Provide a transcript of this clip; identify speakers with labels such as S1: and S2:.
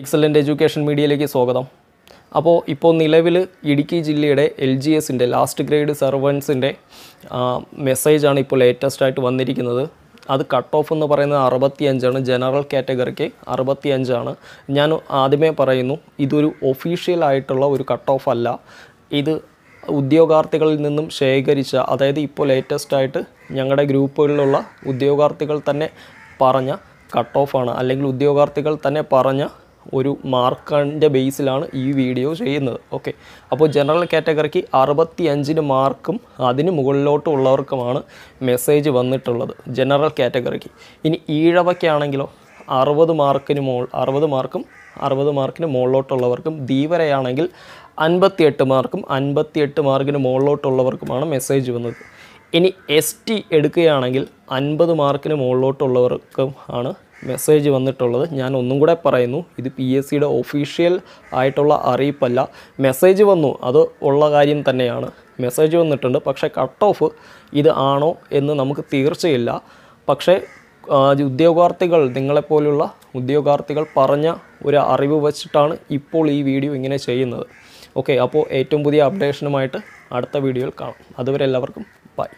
S1: excellent education മീഡിയയിലേക്ക് സ്വാഗതം അപ്പോൾ ഇപ്പോൾ നിലവിൽ ഇടുക്കി ജില്ലയുടെ എൽ ജി എസിൻ്റെ ലാസ്റ്റ് ഗ്രേഡ് സെർവൻസിൻ്റെ മെസ്സേജാണ് ഇപ്പോൾ ലേറ്റസ്റ്റ് ആയിട്ട് വന്നിരിക്കുന്നത് അത് കട്ട് ഓഫ് എന്ന് പറയുന്നത് അറുപത്തി അഞ്ചാണ് ജനറൽ കാറ്റഗറിക്ക് അറുപത്തി അഞ്ചാണ് ഞാൻ ആദ്യമേ പറയുന്നു ഇതൊരു ഒഫീഷ്യലായിട്ടുള്ള ഒരു കട്ട് ഓഫ് അല്ല ഇത് ഉദ്യോഗാർത്ഥികളിൽ നിന്നും ശേഖരിച്ച അതായത് ഇപ്പോൾ ലേറ്റസ്റ്റ് ആയിട്ട് ഞങ്ങളുടെ ഗ്രൂപ്പുകളിലുള്ള ഉദ്യോഗാർത്ഥികൾ തന്നെ പറഞ്ഞ കട്ട് ഓഫാണ് അല്ലെങ്കിൽ ഉദ്യോഗാർത്ഥികൾ തന്നെ പറഞ്ഞ ഒരു മാർക്കിൻ്റെ ബേസിലാണ് ഈ വീഡിയോ ചെയ്യുന്നത് ഓക്കെ അപ്പോൾ ജനറൽ കാറ്റഗറിക്ക് അറുപത്തി അഞ്ചിന് മാർക്കും അതിന് മുകളിലോട്ടുള്ളവർക്കുമാണ് മെസ്സേജ് വന്നിട്ടുള്ളത് ജനറൽ കാറ്റഗറിക്ക് ഇനി ഈഴവയ്ക്കാണെങ്കിലോ അറുപത് മാർക്കിന് മോൾ അറുപത് മാർക്കും അറുപത് മാർക്കിന് മുകളിലോട്ടുള്ളവർക്കും ധീവരയാണെങ്കിൽ അൻപത്തിയെട്ട് മാർക്കും അൻപത്തിയെട്ട് മാർക്കിന് മുകളിലോട്ടുള്ളവർക്കുമാണ് മെസ്സേജ് വന്നത് ഇനി എസ് ടി എടുക്കുകയാണെങ്കിൽ അൻപത് മാർക്കിന് മുകളിലോട്ടുള്ളവർക്കും ആണ് മെസ്സേജ് വന്നിട്ടുള്ളത് ഞാൻ ഒന്നും കൂടെ പറയുന്നു ഇത് പി എസ് സിയുടെ ഒഫീഷ്യൽ ആയിട്ടുള്ള അറിയിപ്പല്ല മെസ്സേജ് വന്നു അത് ഉള്ള കാര്യം തന്നെയാണ് മെസ്സേജ് വന്നിട്ടുണ്ട് പക്ഷേ കട്ട് ഓഫ് ഇത് ആണോ എന്ന് നമുക്ക് തീർച്ചയില്ല പക്ഷേ ഉദ്യോഗാർത്ഥികൾ നിങ്ങളെപ്പോലുള്ള ഉദ്യോഗാർത്ഥികൾ പറഞ്ഞ ഒരു അറിവ് വച്ചിട്ടാണ് ഇപ്പോൾ ഈ വീഡിയോ ഇങ്ങനെ ചെയ്യുന്നത് ഓക്കെ അപ്പോൾ ഏറ്റവും പുതിയ അപ്ഡേഷനുമായിട്ട് അടുത്ത വീഡിയോയിൽ കാണാം അതുവരെ എല്ലാവർക്കും ബൈ